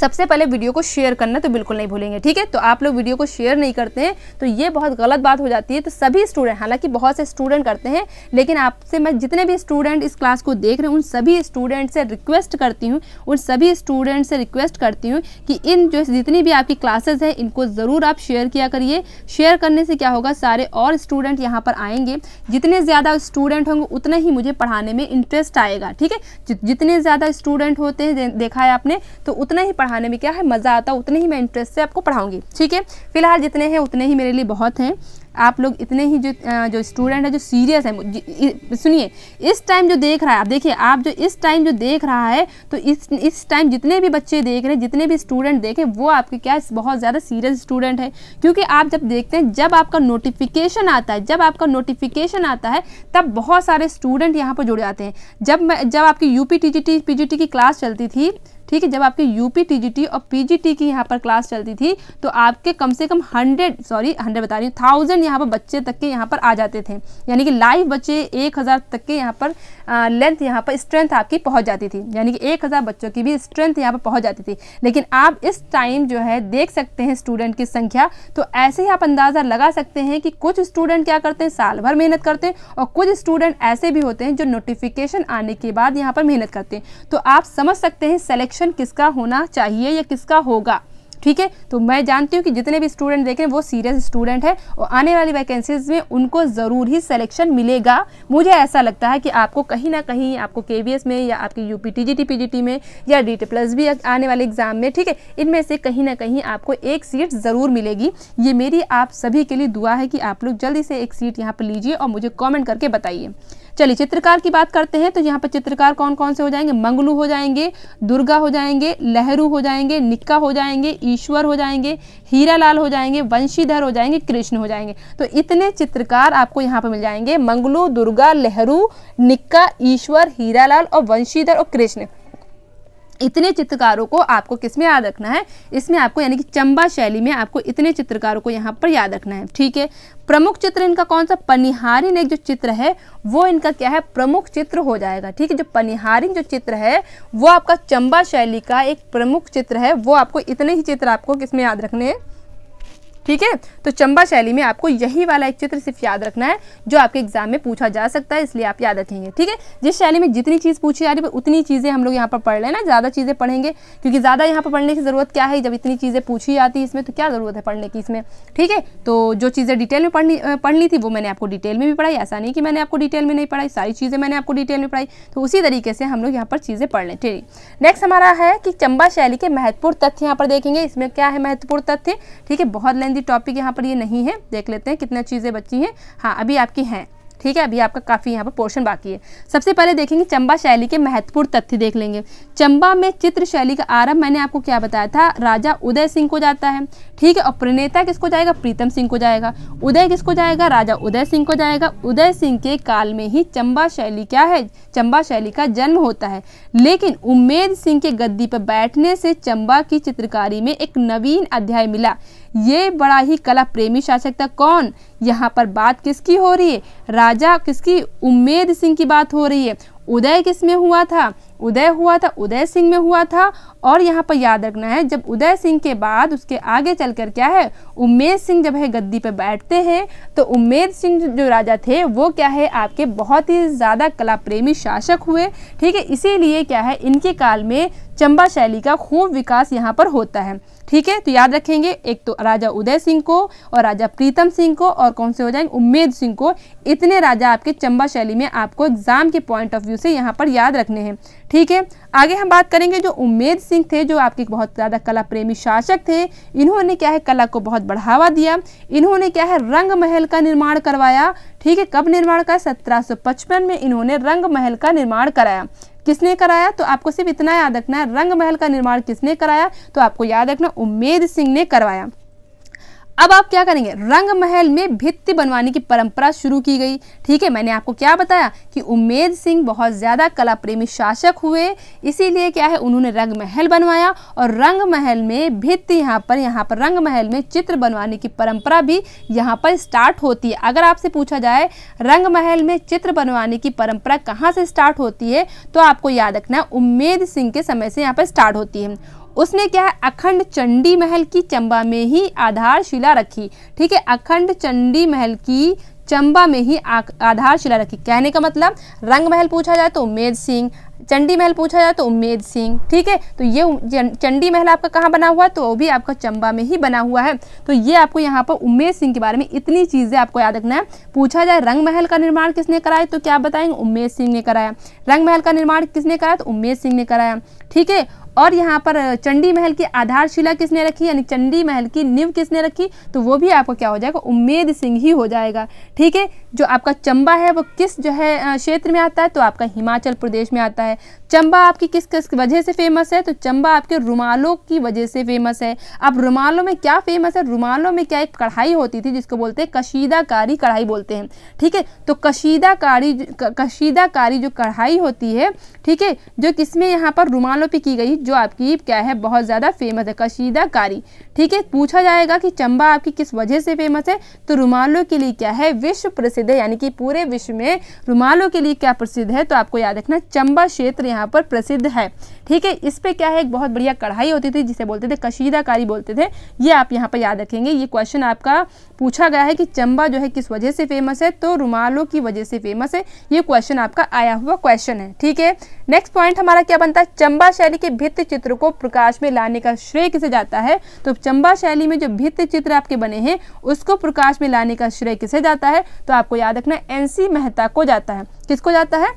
सबसे पहले वीडियो को शेयर करना तो बिल्कुल नहीं भूलेंगे ठीक है तो आप लोग वीडियो को शेयर नहीं करते हैं तो ये बहुत गलत बात हो जाती है तो सभी स्टूडेंट हालांकि बहुत से स्टूडेंट करते हैं लेकिन आपसे मैं जितने भी स्टूडेंट इस क्लास को देख रहे हैं उन सभी स्टूडेंट से रिक्वेस्ट करती हूँ उन सभी स्टूडेंट से रिक्वेस्ट करती हूँ कि इन जो जितनी भी आपकी क्लासेज हैं इनको ज़रूर आप शेयर किया करिए शेयर करने से क्या होगा सारे और स्टूडेंट यहाँ पर आएंगे जितने ज़्यादा स्टूडेंट होंगे उतना ही मुझे पढ़ाने में इंटरेस्ट आएगा ठीक है जितने ज़्यादा स्टूडेंट होते हैं देखा है आपने तो उतना ही पढ़ाने में क्या है मज़ा आता है उतने ही मैं इंटरेस्ट से आपको पढ़ाऊँगी ठीक है फिलहाल जितने हैं उतने ही मेरे लिए बहुत हैं आप लोग इतने ही जो जो स्टूडेंट है जो सीरियस है सुनिए इस टाइम जो देख रहा है आप देखिए आप जो इस टाइम जो देख रहा है तो इस इस टाइम जितने भी बच्चे देख रहे हैं जितने भी स्टूडेंट देखें वो आपके क्या बहुत ज़्यादा सीरियस स्टूडेंट है क्योंकि आप जब देखते हैं जब आपका नोटिफिकेशन आता है जब आपका नोटिफिकेशन आता है तब बहुत सारे स्टूडेंट यहाँ पर जुड़ जाते हैं जब मैं जब आपकी यू पी की क्लास चलती थी ठीक है जब आपके यूपी टीजीटी और पीजीटी की यहाँ पर क्लास चलती थी तो आपके कम से कम हंड्रेड सॉरी हंड्रेड बता रही हूँ थाउजेंड यहाँ पर बच्चे तक के यहाँ पर आ जाते थे यानी कि लाइव बच्चे एक हज़ार तक के यहाँ पर लेंथ यहाँ पर स्ट्रेंथ आपकी पहुँच जाती थी यानी कि एक हज़ार बच्चों की भी स्ट्रेंथ यहाँ पर पहुँच जाती थी लेकिन आप इस टाइम जो है देख सकते हैं स्टूडेंट की संख्या तो ऐसे ही आप अंदाज़ा लगा सकते हैं कि कुछ स्टूडेंट क्या करते हैं साल भर मेहनत करते हैं और कुछ स्टूडेंट ऐसे भी होते हैं जो नोटिफिकेशन आने के बाद यहाँ पर मेहनत करते हैं तो आप समझ सकते हैं सेलेक्शन सिलेक्शन किसका होना चाहिए या किसका होगा ठीक है तो मैं जानती हूँ कि जितने भी स्टूडेंट देख रहे हैं वो सीरियस स्टूडेंट है और आने वाली वैकेंसीज में उनको ज़रूर ही सिलेक्शन मिलेगा मुझे ऐसा लगता है कि आपको कहीं ना कहीं आपको के में या आपकी यू पी टी में या डी प्लस भी आने वाले एग्जाम में ठीक है इनमें से कहीं ना कहीं आपको एक सीट ज़रूर मिलेगी ये मेरी आप सभी के लिए दुआ है कि आप लोग जल्दी से एक सीट यहाँ पर लीजिए और मुझे कॉमेंट करके बताइए चलिए चित्रकार की बात करते हैं तो यहाँ पर चित्रकार कौन कौन से हो जाएंगे मंगलू हो जाएंगे दुर्गा हो जाएंगे लहरू हो जाएंगे निक्का हो जाएंगे ईश्वर हो जाएंगे हीरा लाल हो जाएंगे वंशीधर हो जाएंगे कृष्ण हो जाएंगे तो इतने चित्रकार आपको यहाँ पर मिल जाएंगे मंगलू दुर्गा लहरू निक्का ईश्वर हीरा और वंशीधर और कृष्ण इतने चित्रकारों को आपको किस में याद रखना है इसमें आपको यानी कि चंबा शैली में आपको इतने चित्रकारों को यहाँ पर याद रखना है ठीक है प्रमुख चित्र इनका कौन सा पनिहारिन एक जो चित्र है वो इनका क्या है प्रमुख चित्र हो जाएगा ठीक है जो पनिहारिन जो चित्र है वो आपका चंबा शैली का एक प्रमुख चित्र है वो आपको इतने ही चित्र आपको किस में याद रखने हैं ठीक है तो चंबा शैली में आपको यही वाला एक चित्र सिर्फ याद रखना है जो आपके एग्जाम में पूछा जा सकता है इसलिए आप याद रखेंगे ठीक है जिस शैली में जितनी चीज़ पूछी जा रही है उतनी चीज़ें हम लोग यहाँ पर पढ़ लेना ज़्यादा चीज़ें पढ़ेंगे क्योंकि ज़्यादा यहाँ पर पढ़ने की ज़रूरत क्या है जब इतनी चीज़ें पूछी जाती है इसमें तो क्या ज़रूरत है पढ़ने की इसमें ठीक है तो जो चीज़ें डिटेल में पढ़नी पढ़ ली थी वो मैंने आपको डिटेल में भी पढ़ाई ऐसा नहीं कि मैंने आपको डिटेल में नहीं पढ़ाई सारी चीज़ें मैंने आपको डिटेल में पढ़ाई तो उसी तरीके से हम लोग यहाँ पर चीज़ें पढ़ लें ठीक नेक्स्ट हमारा है कि चंबा शैली के महत्वपूर्ण तथ्य यहाँ पर देखेंगे इसमें क्या है महत्वपूर्ण तथ्य ठीक है बहुत लेंदी हिंदी टॉपिक यहाँ पर ये नहीं है देख लेते हैं कितने चीज़ें बची हैं हाँ अभी आपकी हैं ठीक है अभी आपका काफ़ी यहाँ पर पोर्शन बाकी है सबसे पहले देखेंगे चंबा शैली के महत्वपूर्ण तथ्य देख लेंगे चंबा में चित्र शैली का आरंभ मैंने आपको क्या बताया था राजा उदय सिंह को जाता है ठीक है और प्रणेता किसको जाएगा प्रीतम सिंह को जाएगा उदय किसको जाएगा राजा उदय सिंह को जाएगा उदय सिंह के काल में ही चंबा शैली क्या है चंबा शैली का जन्म होता है लेकिन उमेद सिंह के गद्दी पर बैठने से चंबा की चित्रकारी में एक नवीन अध्याय मिला ये बड़ा ही कला प्रेमी शासक था कौन यहाँ पर बात किसकी हो रही है राजा किसकी उम्मेद सिंह की बात हो रही है उदय किस में हुआ था उदय हुआ था उदय सिंह में हुआ था और यहाँ पर याद रखना है जब उदय सिंह के बाद उसके आगे चलकर क्या है उमेद सिंह जब है गद्दी पर बैठते हैं तो उमेद सिंह जो राजा थे वो क्या है आपके बहुत ही ज़्यादा कला प्रेमी शासक हुए ठीक है इसीलिए क्या है इनके काल में चंबा शैली का खूब विकास यहाँ पर होता है ठीक है तो याद रखेंगे एक तो राजा उदय सिंह को और राजा प्रीतम सिंह को और कौन से हो जाएंगे उम्मेद सिंह को इतने राजा आपके चंबा शैली में आपको एग्जाम के पॉइंट ऑफ व्यू से यहाँ पर याद रखने हैं ठीक है आगे हम बात करेंगे जो उम्मेद सिंह थे जो आपके बहुत ज़्यादा कला प्रेमी शासक थे इन्होंने क्या है कला को बहुत बढ़ावा दिया इन्होंने क्या है रंग महल का निर्माण करवाया ठीक है कब निर्माण कराया सत्रह में इन्होंने रंग महल का निर्माण कराया किसने कराया तो आपको सिर्फ इतना याद रखना है रंग महल का निर्माण किसने कराया तो आपको याद रखना उम्मेद सिंह ने करवाया अब आप क्या करेंगे रंग महल में भित्ति बनवाने की परंपरा शुरू की गई ठीक है मैंने आपको क्या बताया कि उमेद सिंह बहुत ज़्यादा कला प्रेमी शासक हुए इसीलिए क्या है उन्होंने रंग महल बनवाया और रंग महल में भित्ति यहाँ पर यहाँ पर रंग महल में चित्र बनवाने की परंपरा भी यहाँ पर स्टार्ट होती है अगर आपसे पूछा जाए रंग महल में चित्र बनवाने की परंपरा कहाँ से स्टार्ट होती है तो आपको याद रखना उम्मेद सिंह के समय से यहाँ पर स्टार्ट होती है उसने क्या है अखंड चंडी महल की चंबा में ही आधारशिला रखी ठीक है अखंड चंडी महल की चंबा में ही आधारशिला रखी कहने का मतलब रंग महल पूछा जाए तो उमेद सिंह चंडी महल पूछा जाए तो उमेद सिंह ठीक है तो ये चंडी महल आपका कहाँ बना हुआ है तो वो भी आपका चंबा में ही बना हुआ है तो ये आपको यहाँ पर उमेद सिंह के बारे में इतनी चीज़ें आपको याद रखना है पूछा जाए रंग महल का निर्माण किसने कराया तो क्या बताएंगे उमेद सिंह ने कराया रंग महल का निर्माण किसने कराया तो उमेद सिंह ने कराया ठीक है और यहाँ पर चंडी महल की आधारशिला किसने रखी यानी चंडी महल की नींव किसने रखी तो वो भी आपका क्या हो जाएगा उम्मेद सिंह ही हो जाएगा ठीक है जो आपका चंबा है वो किस जो है क्षेत्र में आता है तो आपका हिमाचल प्रदेश में आता है चंबा आपकी किस किस वजह से फेमस है तो चंबा आपके रुमालों की वजह से फेमस है अब रुमालों में क्या फेमस है रुमालों में क्या एक कढ़ाई होती थी जिसको बोलते हैं कशीदाकारी कढ़ाई बोलते हैं ठीक है तो कशीदाकारी कशीदाकारी जो कढ़ाई होती है ठीक है जो किसमें यहाँ पर रुमालों पर की गई जो आपकी क्या है बहुत ज़्यादा फेमस है कशीदाकारी ठीक है पूछा जाएगा कि चंबा आपकी किस वजह से फेमस है तो रुमालों के लिए क्या है विश्व प्रसिद्ध है यानी कि पूरे विश्व में रुमालों के लिए क्या प्रसिद्ध है तो आपको याद रखना चंबा क्षेत्र यहाँ पर प्रसिद्ध है ठीक है इस पर क्या है एक बहुत बढ़िया कढ़ाई होती थी जिसे बोलते थे कशीदाकारी बोलते थे ये आप यहाँ पर याद रखेंगे ये क्वेश्चन आपका पूछा गया है कि चंबा जो है किस वजह से फेमस है तो रुमालों की वजह से फेमस है ये क्वेश्चन आपका आया हुआ क्वेश्चन है ठीक है नेक्स्ट पॉइंट हमारा क्या बनता है चंबा शैली के भित्त चित्र को प्रकाश में लाने का श्रेय किसे जाता है तो चंबा शैली में जो भित्त चित्र आपके बने हैं उसको प्रकाश में लाने का श्रेय किसे जाता है तो आपको याद रखना सी मेहता को जाता है किसको जाता है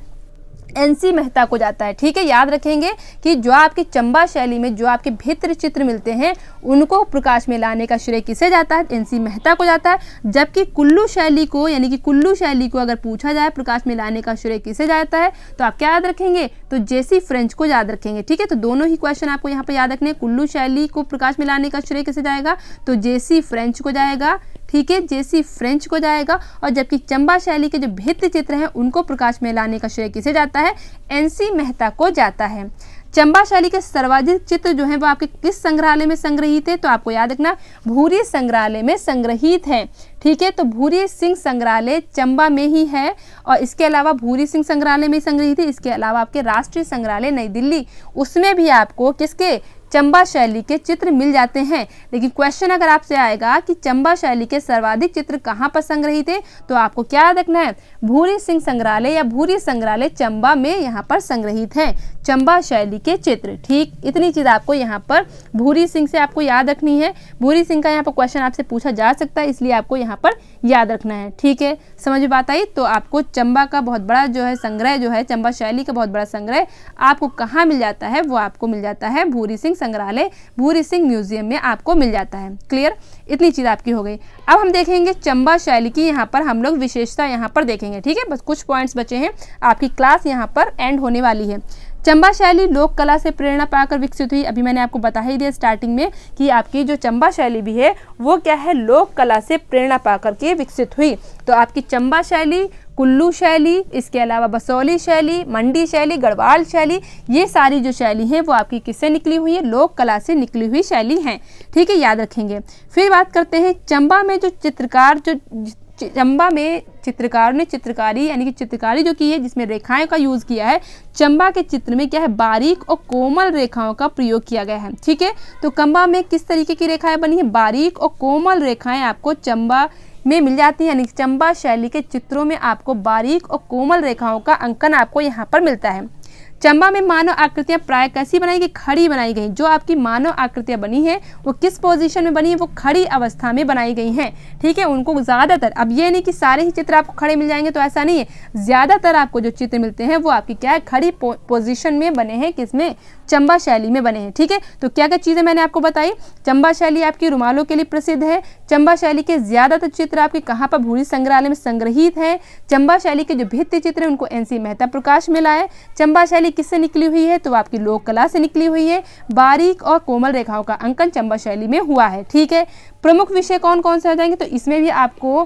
एनसी मेहता को जाता है ठीक है याद रखेंगे कि जो आपकी चंबा शैली में जो आपके भित्र चित्र मिलते हैं उनको प्रकाश में लाने का श्रेय किसे जाता है एनसी मेहता को जाता है जबकि कुल्लू शैली को यानी कि कुल्लू शैली को अगर पूछा जाए प्रकाश में लाने का श्रेय किसे जाता है तो आप क्या याद रखेंगे तो जेसी फ्रेंच को याद रखेंगे ठीक है तो दोनों ही क्वेश्चन आपको यहाँ पर याद रखने कुल्लू शैली को प्रकाश में लाने का श्रेय किसे जाएगा तो जेसी फ्रेंच को जाएगा ठीक है जेसी फ्रेंच को जाएगा और जबकि चंबा शैली के जो भित्त चित्र हैं उनको प्रकाश में लाने का श्रेय किसे जाता है एनसी मेहता को जाता है चंबा शैली के सर्वाधिक चित्र जो हैं वो आपके किस संग्रहालय में संग्रहित है तो आपको याद रखना भूरी संग्रहालय में संग्रहित हैं ठीक है तो भूरी सिंह संग्रहालय चंबा में ही है और इसके अलावा भूरी सिंह संग्रहालय में संग्रहित है इसके अलावा आपके राष्ट्रीय संग्रहालय नई दिल्ली उसमें भी आपको किसके चंबा शैली के चित्र मिल जाते हैं लेकिन क्वेश्चन अगर आपसे आएगा कि चंबा शैली के सर्वाधिक चित्र कहाँ पर संग्रहित है तो आपको क्या याद रखना है भूरी सिंह संग्रहालय या भूरी संग्रहालय चंबा में यहाँ पर संग्रहित है चंबा शैली के चित्र ठीक इतनी चीज़ आपको यहाँ पर भूरी सिंह से आपको याद रखनी है भूरी सिंह का यहाँ पर क्वेश्चन आपसे पूछा जा सकता है इसलिए आपको यहाँ पर याद रखना है ठीक है समझ में बात आई तो आपको चंबा का बहुत बड़ा जो है संग्रह जो है चंबा शैली का बहुत बड़ा संग्रह आपको कहाँ मिल जाता है वो आपको मिल जाता है भूरी सिंह संग्रहालय भूरी सिंह म्यूजियम में आपको मिल जाता है क्लियर इतनी चीज़ आपकी हो गई अब हम देखेंगे चंबा शैली की यहाँ पर हम लोग विशेषता यहाँ पर देखेंगे ठीक है बस कुछ पॉइंट्स बचे हैं आपकी क्लास यहाँ पर एंड होने वाली है चंबा शैली लोक कला से प्रेरणा पाकर विकसित हुई अभी मैंने आपको बता ही दिया स्टार्टिंग में कि आपकी जो चंबा शैली भी है वो क्या है लोक कला से प्रेरणा पाकर के विकसित हुई तो आपकी चंबा शैली कुल्लू शैली इसके अलावा बसौली शैली मंडी शैली गढ़वाल शैली ये सारी जो शैली हैं वो आपकी किससे निकली हुई है लोक कला से निकली हुई शैली हैं ठीक है याद रखेंगे फिर बात करते हैं चंबा में जो चित्रकार जो चंबा में चित्रकार ने चित्रकारी यानी कि चित्रकारी जो की है जिसमें रेखाएं का यूज़ किया है चंबा के चित्र में क्या है बारीक और कोमल रेखाओं का प्रयोग किया गया है ठीक है तो कंबा में किस तरीके की रेखाएं बनी है बारीक और कोमल रेखाएं आपको चंबा में मिल जाती है यानी चंबा शैली के चित्रों में आपको बारीक और कोमल रेखाओं का अंकन आपको यहाँ पर मिलता है चंबा में मानव आकृतियाँ प्राय कैसी बनाई गई खड़ी बनाई गई जो आपकी मानव आकृतियाँ बनी हैं वो किस पोजीशन में बनी है वो खड़ी अवस्था में बनाई गई हैं ठीक है उनको ज़्यादातर अब ये नहीं कि सारे ही चित्र आपको खड़े मिल जाएंगे तो ऐसा नहीं है ज़्यादातर आपको जो चित्र मिलते हैं वो आपकी क्या है खड़ी पो, पोजिशन में बने हैं किस में चंबा शैली में बने हैं ठीक है तो क्या क्या चीज़ें मैंने आपको बताई चंबा शैली आपकी रुमालों के लिए प्रसिद्ध है चंबा शैली के ज़्यादातर चित्र आपके कहाँ पर भूरी संग्रहालय में संग्रहित हैं चंबा शैली के जो भित्ति चित्र हैं उनको एन मेहता प्रकाश मिला है चंबा शैली किससे निकली हुई है तो आपकी लोक कला से निकली हुई है बारीक और कोमल रेखाओं का अंकन चंबा शैली में हुआ है ठीक है प्रमुख विषय कौन कौन से हो जाएंगे तो इसमें भी आपको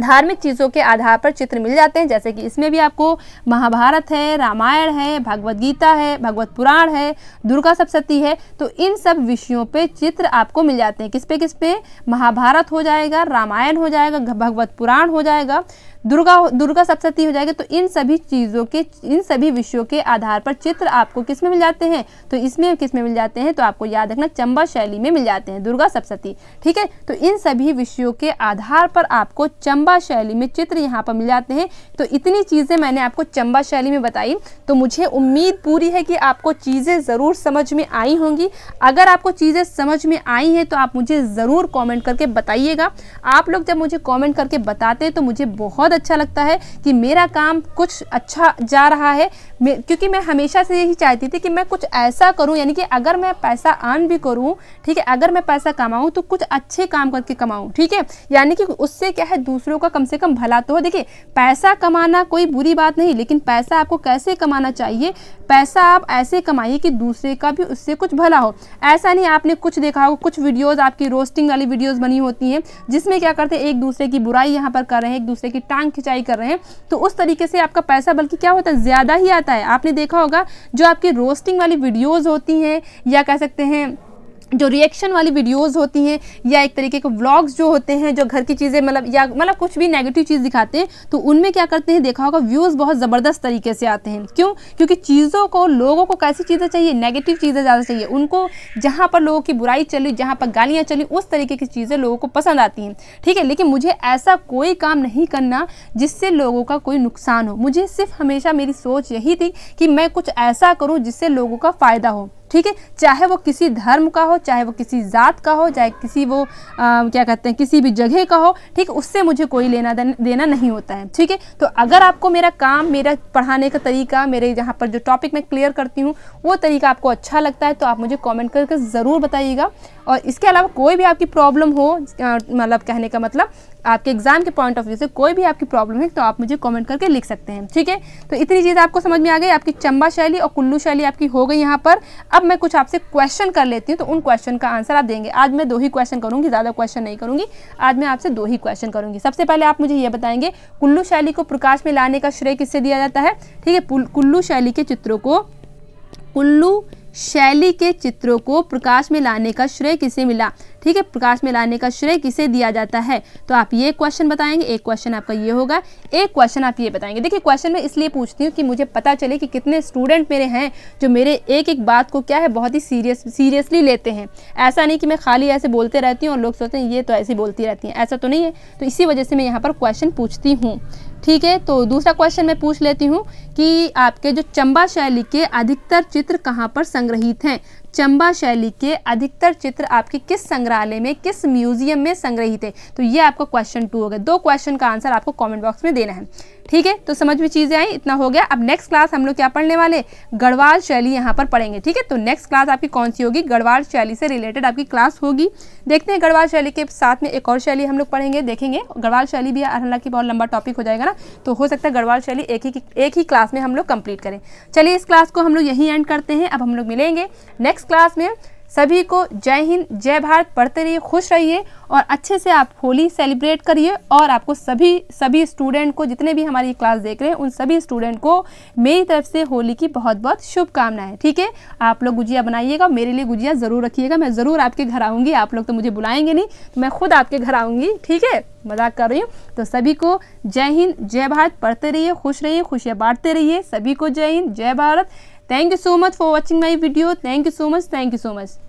धार्मिक चीज़ों के आधार पर चित्र मिल जाते हैं जैसे कि इसमें भी आपको महाभारत है रामायण है भगवत गीता है भगवत पुराण है दुर्गा सप्तती है तो इन सब विषयों पे चित्र आपको मिल जाते हैं किस पे किस पे महाभारत हो जाएगा रामायण हो जाएगा भगवत पुराण हो जाएगा दुर्गा दुर्गा सप्तती हो जाएगी तो इन सभी चीज़ों के इन सभी विषयों के आधार पर चित्र आपको किस में मिल जाते हैं तो इसमें किस में मिल जाते हैं तो आपको याद रखना चंबा शैली में मिल जाते हैं दुर्गा सप्तती ठीक है तो इन सभी विषयों के आधार पर आपको चंबा शैली में चित्र यहाँ पर मिल जाते हैं तो इतनी चीज़ें मैंने आपको चंबा शैली में बताई तो मुझे उम्मीद पूरी है कि आपको चीज़ें ज़रूर समझ में आई होंगी अगर आपको चीज़ें समझ में आई हैं तो आप मुझे ज़रूर कॉमेंट करके बताइएगा आप लोग जब मुझे कॉमेंट करके बताते हैं तो मुझे बहुत अच्छा लगता है कि मेरा काम कुछ अच्छा जा रहा है क्योंकि मैं हमेशा से यही चाहती थी कि मैं कुछ ऐसा करूं यानी कि अगर मैं पैसा आन भी करूं ठीक है अगर मैं पैसा कमाऊं तो कुछ अच्छे काम करके कमाऊं ठीक है यानी कि उससे क्या है दूसरों का कम से कम भला तो हो देखिए पैसा कमाना कोई बुरी बात नहीं लेकिन पैसा आपको कैसे कमाना चाहिए पैसा आप ऐसे कमाइए कि दूसरे का भी उससे कुछ भला हो ऐसा नहीं आपने कुछ देखा हो कुछ वीडियोज़ आपकी रोस्टिंग वाली वीडियोज़ बनी होती हैं जिसमें क्या करते हैं एक दूसरे की बुराई यहाँ पर कर रहे हैं एक दूसरे की टांग टांग खिंचाई कर रहे हैं तो उस तरीके से आपका पैसा बल्कि क्या होता है ज़्यादा ही आता है आपने देखा होगा जो आपकी रोस्टिंग वाली वीडियोज़ होती हैं या कह सकते हैं जो रिएक्शन वाली वीडियोस होती हैं या एक तरीके के व्लॉग्स जो होते हैं जो घर की चीज़ें मतलब या मतलब कुछ भी नेगेटिव चीज़ दिखाते हैं तो उनमें क्या करते हैं देखा होगा व्यूज़ बहुत ज़बरदस्त तरीके से आते हैं क्यों क्योंकि चीज़ों को लोगों को कैसी चीज़ें चाहिए नेगेटिव चीज़ें ज़्यादा चाहिए उनको जहाँ पर लोगों की बुराई चली जहाँ पर गालियाँ चली उस तरीके की चीज़ें लोगों को पसंद आती हैं ठीक है लेकिन मुझे ऐसा कोई काम नहीं करना जिससे लोगों का कोई नुकसान हो मुझे सिर्फ हमेशा मेरी सोच यही थी कि मैं कुछ ऐसा करूँ जिससे लोगों का फ़ायदा हो ठीक है चाहे वो किसी धर्म का हो चाहे वो किसी ज़ात का हो चाहे किसी वो आ, क्या कहते हैं किसी भी जगह का हो ठीक उससे मुझे कोई लेना देना नहीं होता है ठीक है तो अगर आपको मेरा काम मेरा पढ़ाने का तरीका मेरे यहाँ पर जो टॉपिक मैं क्लियर करती हूँ वो तरीका आपको अच्छा लगता है तो आप मुझे कॉमेंट करके ज़रूर बताइएगा और इसके अलावा कोई भी आपकी प्रॉब्लम हो मतलब कहने का मतलब आपके एग्जाम के पॉइंट ऑफ व्यू से कोई भी आपकी प्रॉब्लम है तो आप मुझे कमेंट करके लिख सकते हैं ठीक है तो इतनी चीज़ आपको समझ में आ गई आपकी चंबा शैली और कुल्लू शैली आपकी हो गई यहाँ पर अब मैं कुछ आपसे क्वेश्चन कर लेती हूँ तो उन क्वेश्चन का आंसर आप देंगे आज मैं दो ही क्वेश्चन करूँगी ज़्यादा क्वेश्चन नहीं करूँगी आज मैं आपसे दो ही क्वेश्चन करूँगी सबसे पहले आप मुझे ये बताएंगे कुल्लू शैली को प्रकाश में लाने का श्रेय किससे दिया जाता है ठीक है कुल्लू शैली के चित्रों को कुल्लू शैली के चित्रों को प्रकाश में लाने का श्रेय किसे मिला ठीक है प्रकाश में लाने का श्रेय किसे दिया जाता है तो आप ये क्वेश्चन बताएंगे एक क्वेश्चन आपका ये होगा एक क्वेश्चन आप ये बताएंगे देखिए क्वेश्चन में इसलिए पूछती हूँ कि मुझे पता चले कि कितने स्टूडेंट मेरे हैं जो मेरे एक एक बात को क्या है बहुत ही सीरियस सीरियसली लेते हैं ऐसा नहीं कि मैं खाली ऐसे बोलते रहती हूँ और लोग सोचते हैं ये तो ऐसी बोलती रहती हैं ऐसा तो नहीं है तो इसी वजह से मैं यहाँ पर क्वेश्चन पूछती हूँ ठीक है तो दूसरा क्वेश्चन मैं पूछ लेती हूँ कि आपके जो चंबा शैली के अधिकतर चित्र कहाँ पर संग्रहित हैं चंबा शैली के अधिकतर चित्र आपके किस संग्रहालय में किस म्यूजियम में संग्रहित है तो ये आपका क्वेश्चन टू हो गया दो क्वेश्चन का आंसर आपको कॉमेंट बॉक्स में देना है ठीक है तो समझ में चीज़ें आई इतना हो गया अब नेक्स्ट क्लास हम लोग क्या पढ़ने वाले गढ़वाल शैली यहाँ पर पढ़ेंगे ठीक है तो नेक्स्ट क्लास आपकी कौन सी होगी गढ़वाल शैली से रिलेटेड आपकी क्लास होगी देखते हैं गढ़वाल शैली के साथ में एक और शैली हम लोग पढ़ेंगे देखेंगे गढ़वाल शैली भी की बहुत लंबा टॉपिक हो जाएगा ना तो हो सकता है गढ़वाल शैली एक ही एक ही क्लास में हम लोग कंप्लीट करें चलिए इस क्लास को हम लोग यहीं एंड करते हैं अब हम लोग मिलेंगे नेक्स्ट क्लास में सभी को जय हिंद जय भारत पढ़ते रहिए खुश रहिए और अच्छे से आप होली सेलिब्रेट करिए और आपको सभी सभी स्टूडेंट को जितने भी हमारी क्लास देख रहे हैं उन सभी स्टूडेंट को मेरी तरफ से होली की बहुत बहुत शुभकामनाएं ठीक है आप लोग गुजिया बनाइएगा मेरे लिए गुजिया ज़रूर रखिएगा मैं ज़रूर आपके घर आऊँगी आप लोग तो मुझे बुलाएंगे नहीं तो मैं खुद आपके घर आऊँगी ठीक है मजाक कर रही हूँ तो सभी को जय हिंद जय भारत पढ़ते रहिए खुश रहिए खुशियाँ बांटते रहिए सभी को जय हिंद जय Bharat Thank you so much for watching my video. Thank you so much. Thank you so much.